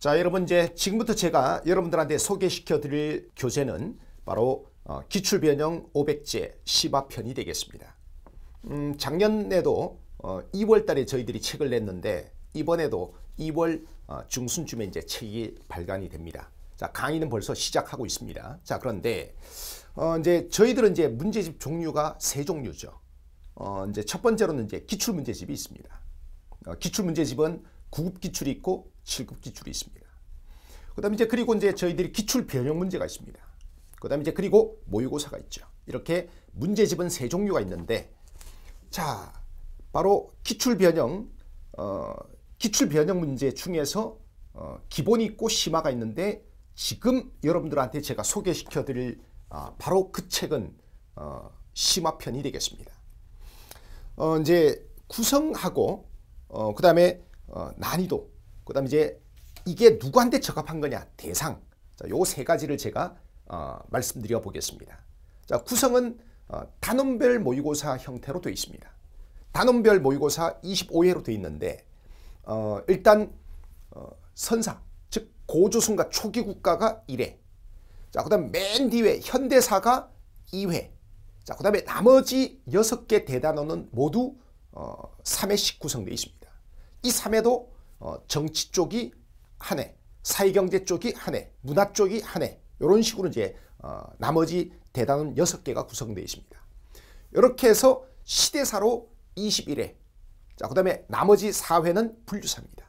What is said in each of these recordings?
자 여러분 이제 지금부터 제가 여러분들한테 소개시켜 드릴 교재는 바로 어, 기출변형 500제 시바편이 되겠습니다. 음, 작년에도 어, 2월달에 저희들이 책을 냈는데 이번에도 2월 어, 중순쯤에 이제 책이 발간이 됩니다. 자 강의는 벌써 시작하고 있습니다. 자 그런데 어, 이제 저희들은 이제 문제집 종류가 세 종류죠. 어, 이제 첫 번째로는 이제 기출 문제집이 있습니다. 어, 기출 문제집은 9급 기출이 있고 7급 기출이 있습니다. 그다음 이제 그리고 이제 저희들이 기출 변형 문제가 있습니다. 그다음 이제 그리고 모의고사가 있죠. 이렇게 문제집은 세 종류가 있는데 자 바로 기출 변형 어, 기출 변형 문제 중에서 어, 기본이 있고 심화가 있는데 지금 여러분들한테 제가 소개시켜 드릴 어, 바로 그 책은 어, 심화편이 되겠습니다. 어, 이제 구성하고 어, 그 다음에 어, 난이도, 그 다음에 이제 이게 누구한테 적합한 거냐, 대상. 자, 요 세 가지를 제가 어, 말씀드려 보겠습니다. 자, 구성은 어, 단원별 모의고사 형태로 되어 있습니다. 단원별 모의고사 25회로 되어 있는데 어, 일단 어, 선사, 즉 고조선과 초기 국가가 1회 자, 그 다음 맨 뒤에 현대사가 2회 자, 그 다음에 나머지 6개 대단원은 모두 어, 3회씩 구성되어 있습니다. 이 3회도 어, 정치 쪽이 한 해, 사회경제 쪽이 한 해, 문화 쪽이 한 해, 이런 식으로 이제 어, 나머지 대단원 6개가 구성되어 있습니다. 이렇게 해서 시대사로 21회, 자, 그 다음에 나머지 4회는 분류사입니다.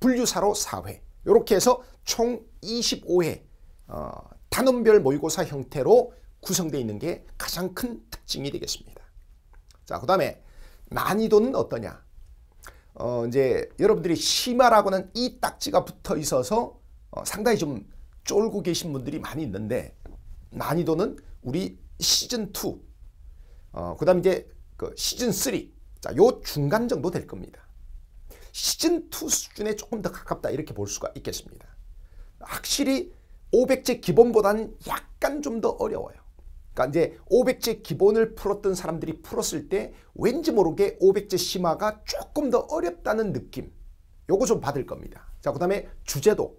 분류사로 4회, 이렇게 해서 총 25회 어, 단원별 모의고사 형태로 구성되어 있는 게 가장 큰 특징이 되겠습니다. 자, 그 다음에 난이도는 어떠냐? 어 이제 여러분들이 심하라고는이 딱지가 붙어 있어서 어 상당히 좀 쫄고 계신 분들이 많이 있는데 난이도는 우리 시즌 2, 어, 그다음 이제 그 시즌 3, 자, 요 중간 정도 될 겁니다. 시즌 2 수준에 조금 더 가깝다 이렇게 볼 수가 있겠습니다. 확실히 500제 기본보다는 약간 좀 더 어려워요. 그러니까 이제 500제 기본을 풀었던 사람들이 풀었을 때 왠지 모르게 500제 심화가 조금 더 어렵다는 느낌 요거 좀 받을 겁니다. 자, 그 다음에 주제도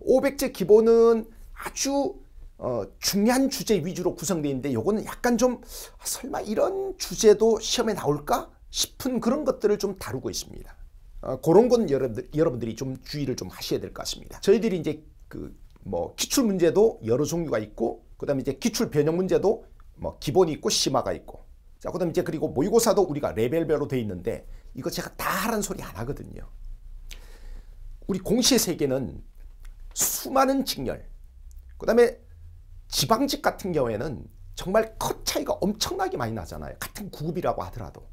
500제 기본은 아주 어, 중요한 주제 위주로 구성되어 있는데 요거는 약간 좀 아, 설마 이런 주제도 시험에 나올까 싶은 그런 것들을 좀 다루고 있습니다. 어, 그런 건 여러분들, 여러분들이 좀 주의를 좀 하셔야 될 것 같습니다. 저희들이 이제 그 뭐 기출 문제도 여러 종류가 있고 그다음에 이제 기출 변형 문제도 뭐 기본이 있고 심화가 있고. 자, 그다음 이제 그리고 모의고사도 우리가 레벨별로 돼 있는데 이거 제가 다 하라는 소리 안 하거든요. 우리 공시의 세계는 수많은 직렬, 그다음에 지방직 같은 경우에는 정말 컷 차이가 엄청나게 많이 나잖아요. 같은 구급이라고 하더라도.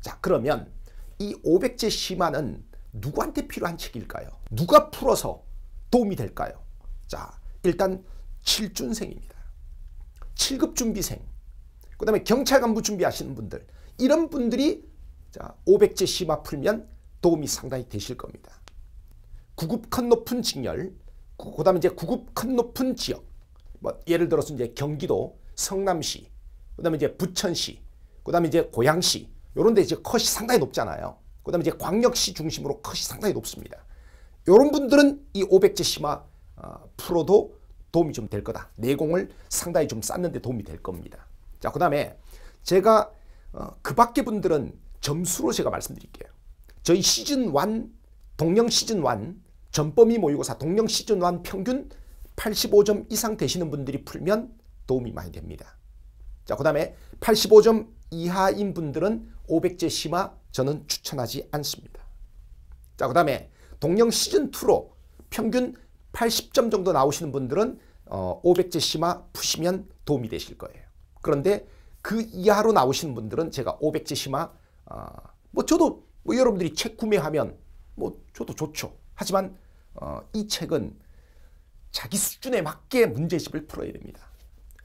자, 그러면 이 500제 심화는 누구한테 필요한 책일까요? 누가 풀어서 도움이 될까요? 자, 일단 7준생입니다. 7급 준비생. 그 다음에 경찰 간부 준비하시는 분들. 이런 분들이 자, 500제 심화 풀면 도움이 상당히 되실 겁니다. 9급 컷 높은 직렬, 그 다음에 이제 9급 컷 높은 지역. 뭐 예를 들어서 이제 경기도, 성남시, 그 다음에 이제 부천시, 그 다음에 이제 고양시, 요런 데 이제 컷이 상당히 높잖아요. 그 다음에 이제 광역시 중심으로 컷이 상당히 높습니다. 요런 분들은 이 500제 심화 어, 프로도 도움이 좀 될 거다. 내공을 상당히 좀 쌓는 데 도움이 될 겁니다. 자, 그 다음에 제가 어, 그 밖의 분들은 점수로 제가 말씀드릴게요. 저희 시즌 1, 동영 시즌 1, 전범위 모의고사 동영 시즌 1 평균 85점 이상 되시는 분들이 풀면 도움이 많이 됩니다. 자, 그 다음에 85점 이하인 분들은 500제 심화 저는 추천하지 않습니다. 자, 그 다음에 동영 시즌2로 평균 80점 정도 나오시는 분들은 어, 500제 심화 푸시면 도움이 되실 거예요. 그런데 그 이하로 나오신 분들은 제가 500제 심화 어, 뭐 저도 뭐 여러분들이 책 구매하면 뭐 저도 좋죠. 하지만 어, 이 책은 자기 수준에 맞게 문제집을 풀어야 됩니다.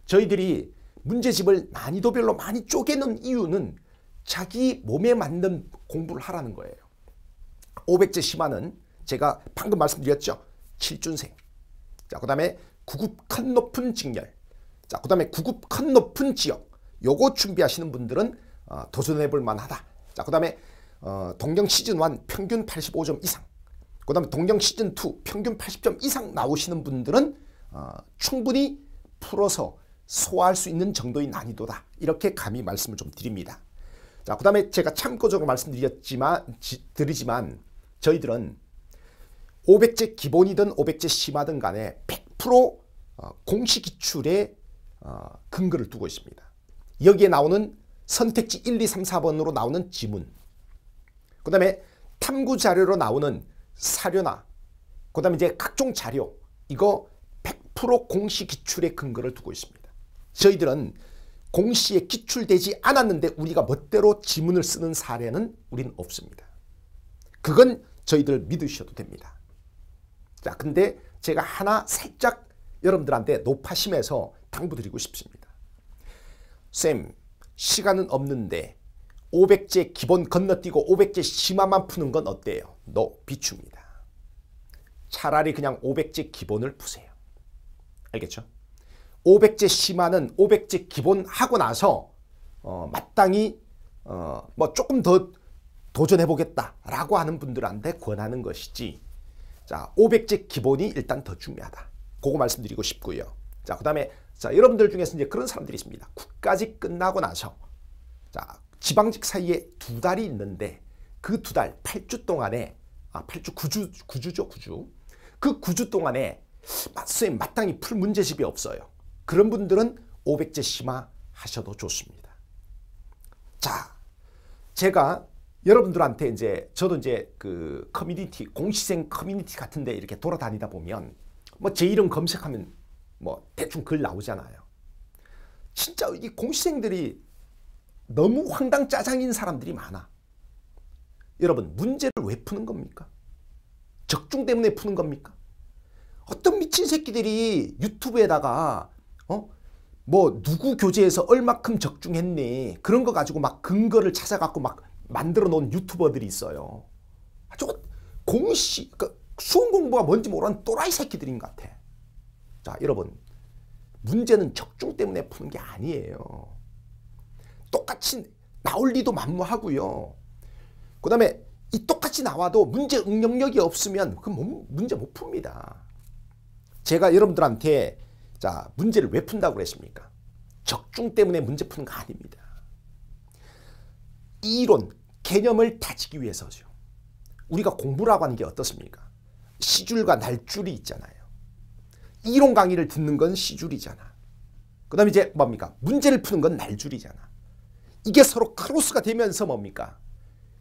저희들이 문제집을 난이도별로 많이 쪼개는 이유는 자기 몸에 맞는 공부를 하라는 거예요. 500제 심화는 제가 방금 말씀드렸죠. 7준생. 자, 그 다음에 구급 큰 높은 직렬. 자, 그 다음에 구급 큰 높은 지역. 요거 준비하시는 분들은 어, 도전해 볼 만하다. 자, 그 다음에 어, 동경 시즌 1 평균 85점 이상. 그 다음에 동경 시즌 2 평균 80점 이상 나오시는 분들은 어, 충분히 풀어서 소화할 수 있는 정도의 난이도다. 이렇게 감히 말씀을 좀 드립니다. 자, 그 다음에 제가 참고적으로 말씀드렸지만, 드리지만 저희들은 500제 기본이든 500제 심하든 간에 100 프0 공시 기출에 근거를 두고 있습니다. 여기에 나오는 선택지 1, 2, 3, 4번으로 나오는 지문 그 다음에 탐구 자료로 나오는 사료나 그 다음에 이제 각종 자료 이거 100% 공시 기출에 근거를 두고 있습니다. 저희들은 공시에 기출되지 않았는데 우리가 멋대로 지문을 쓰는 사례는 우리 없습니다. 그건 저희들 믿으셔도 됩니다. 자, 근데 제가 하나 살짝 여러분들한테 높아심에서 당부드리고 싶습니다. 쌤, 시간은 없는데 500제 기본 건너뛰고 500제 심화만 푸는 건 어때요? 너 비춥니다. 차라리 그냥 500제 기본을 푸세요. 알겠죠? 500제 심화는 500제 기본 하고 나서 어, 마땅히 어, 뭐 조금 더 도전해보겠다라고 하는 분들한테 권하는 것이지 자, 500제 기본이 일단 더 중요하다. 그거 말씀드리고 싶고요. 자, 그 다음에 자 여러분들 중에서 이제 그런 사람들이 있습니다. 국까지 끝나고 나서 자 지방직 사이에 두 달이 있는데 그 두 달, 8주 동안에 아 8주, 9주, 9주죠, 9주. 그 9주 동안에 선생님 마땅히 풀 문제집이 없어요. 그런 분들은 500제 심화 하셔도 좋습니다. 자, 제가 여러분들한테 이제 저도 이제 그 커뮤니티 공시생 커뮤니티 같은데 이렇게 돌아다니다 보면 뭐 제 이름 검색하면 뭐 대충 글 나오잖아요. 진짜 이 공시생들이 너무 황당 짜장인 사람들이 많아. 여러분 문제를 왜 푸는 겁니까? 적중 때문에 푸는 겁니까? 어떤 미친 새끼들이 유튜브에다가 어? 뭐 누구 교재에서 얼마큼 적중했네 그런 거 가지고 막 근거를 찾아갖고 막 만들어 놓은 유튜버들이 있어요. 아주 공식, 그러니까 수험 공부가 뭔지 모르는 또라이 새끼들인 것 같아. 자, 여러분. 문제는 적중 때문에 푸는 게 아니에요. 똑같이 나올 리도 만무하고요. 그 다음에 이 똑같이 나와도 문제 응용력이 없으면 그 문제 못 풉니다. 제가 여러분들한테 자 문제를 왜 푼다고 그랬습니까? 적중 때문에 문제 푸는 거 아닙니다. 이론, 개념을 다지기 위해서죠. 우리가 공부라고 하는 게 어떻습니까? 시줄과 날줄이 있잖아요. 이론 강의를 듣는 건 시줄이잖아. 그 다음에 이제 뭡니까? 문제를 푸는 건 날줄이잖아. 이게 서로 크로스가 되면서 뭡니까?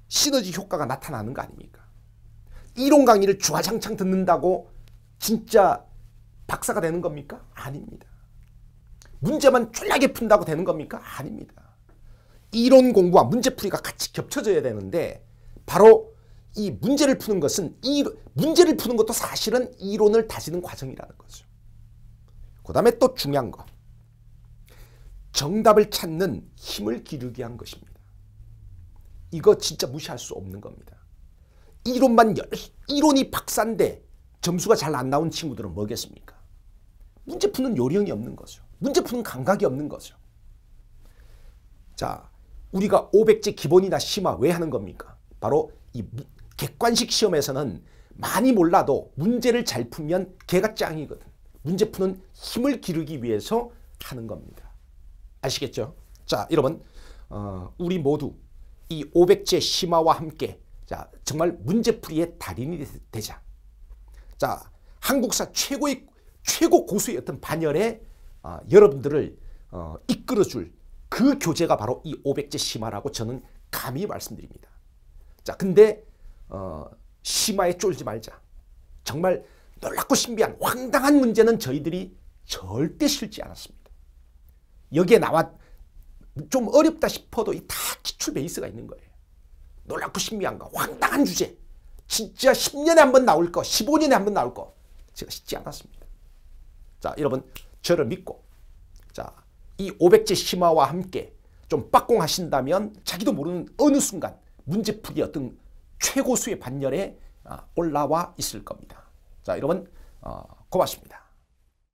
시너지 효과가 나타나는 거 아닙니까? 이론 강의를 주화장창 듣는다고 진짜 박사가 되는 겁니까? 아닙니다. 문제만 쫄나게 푼다고 되는 겁니까? 아닙니다. 이론 공부와 문제풀이가 같이 겹쳐져야 되는데 바로 이 문제를 푸는 것은 이 문제를 푸는 것도 사실은 이론을 다지는 과정이라는 거죠. 그 다음에 또 중요한 거. 정답을 찾는 힘을 기르게 한 것입니다. 이거 진짜 무시할 수 없는 겁니다. 이론만 열, 이론이 박사인데 점수가 잘 안 나온 친구들은 뭐겠습니까? 문제 푸는 요령이 없는 거죠. 문제 푸는 감각이 없는 거죠. 자, 우리가 500제 기본이나 심화 왜 하는 겁니까? 바로 이 객관식 시험에서는 많이 몰라도 문제를 잘 풀면 개가 짱이거든. 문제 푸는 힘을 기르기 위해서 하는 겁니다. 아시겠죠? 자, 여러분 어, 우리 모두 이 500제 심화와 함께 자 정말 문제풀이의 달인이 되자. 자, 한국사 최고의 최고 고수의 어떤 반열에 어, 여러분들을 어, 이끌어줄 그 교재가 바로 이 500제 심화라고 저는 감히 말씀드립니다. 자, 근데 어, 심화에 쫄지 말자. 정말 놀랍고 신비한 황당한 문제는 저희들이 절대 싫지 않았습니다. 여기에 나와 좀 어렵다 싶어도 다 기출 베이스가 있는 거예요. 놀랍고 신비한 거, 황당한 주제. 진짜 10년에 한 번 나올 거, 15년에 한 번 나올 거. 제가 쉽지 않았습니다. 자, 여러분, 저를 믿고, 자, 이 500제 심화와 함께 좀 빡공하신다면 자기도 모르는 어느 순간 문제풀이 어떤 최고수의 반열에 아, 올라와 있을 겁니다. 자 여러분 어, 고맙습니다.